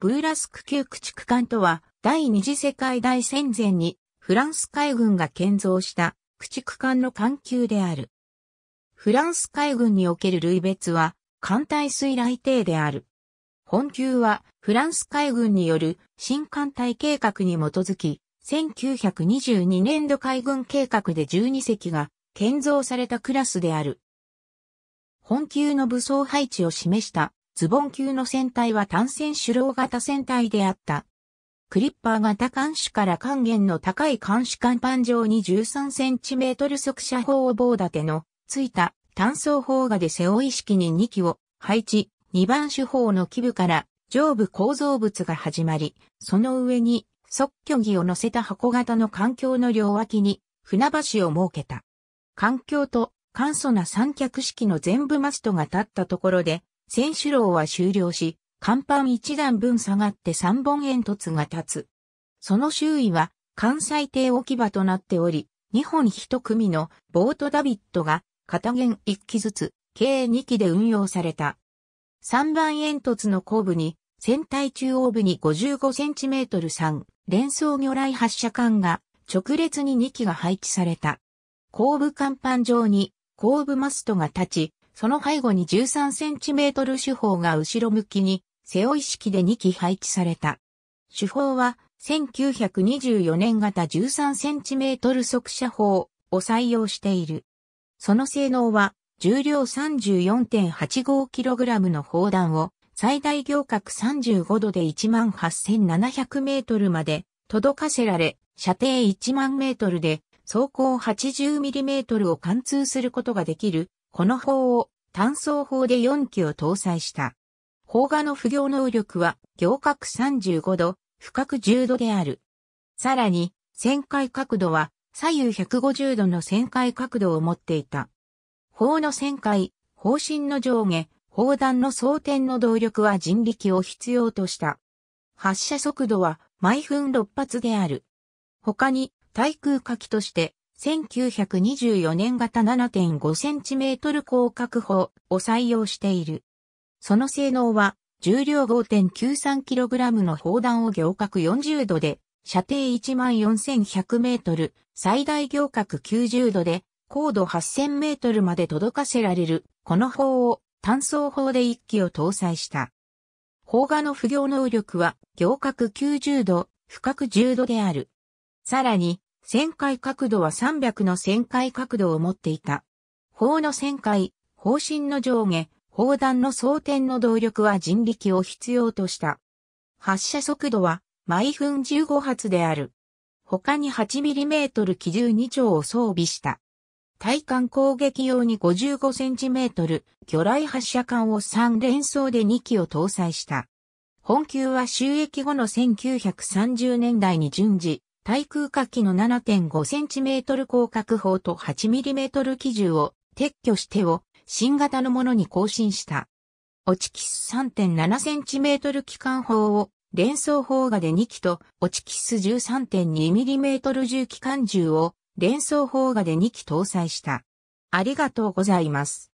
ブーラスク級駆逐艦とは、第二次世界大戦前に、フランス海軍が建造した駆逐艦の艦級である。フランス海軍における類別は、艦隊水雷艇である。本級は、フランス海軍による新艦隊計画に基づき、1922年度海軍計画で12隻が建造されたクラスである。本級の武装配置を示したズボン級の船体は単線主楼型船体であった。クリッパー型艦首から還元の高い艦首甲板上に 13cm 速射砲を棒立てのついた単装砲がで背負い式に2機を配置、2番手砲の基部から上部構造物が始まり、その上に即居儀を乗せた箱型の環境の両脇に船橋を設けた。環境と簡素な三脚式の全部マストが立ったところで、選手楼は終了し、甲板一段分下がって三本煙突が立つ。その周囲は関西艇置き場となっており、2本一組のボートダビットが片弦1機ずつ、計2機で運用された。3番煙突の後部に、船体中央部に5 5トル3連装魚雷発射管が直列に2機が配置された。後部甲板上に後部マストが立ち、その背後に 13cm 手法が後ろ向きに、背負い式で2機配置された。手法は、1924年型 13cm 速射法を採用している。その性能は、重量 34.85kg の砲弾を、最大行角35度で18,700メートルまで届かせられ、射程1万メートルで走行80ミリメートルを貫通することができるこの砲を単装砲で4機を搭載した。砲画の不行能力は行角35度、深角10度である。さらに、旋回角度は左右150度の旋回角度を持っていた。砲の旋回、砲身の上下、砲弾の装填の動力は人力を必要とした。発射速度は毎分6発である。他に、対空火器として1924年型 7.5cm 広角砲を採用している。その性能は、重量 5.93kg の砲弾を行角40度で、射程14100メートル、最大行角90度で、高度8000メートルまで届かせられる、この砲を単装砲で一機を搭載した。砲画の不行能力は、行角90度、深角10度である。さらに、旋回角度は300の旋回角度を持っていた。砲の旋回、砲身の上下、砲弾の装填の動力は人力を必要とした。発射速度は毎分15発である。他に 8mm 機銃2丁を装備した。対艦攻撃用に 55cm 魚雷発射管を3連装で2機を搭載した。本級は収益後の1930年代に順次、対空火器の 7.5cm 広角砲と 8mm 機銃を撤去してを新型のものに更新した。落ちキス 3.7cm 機関砲を連装砲画で2機と落ちキス 13.2mm 銃機関銃を連装砲画で2機搭載した。ありがとうございます。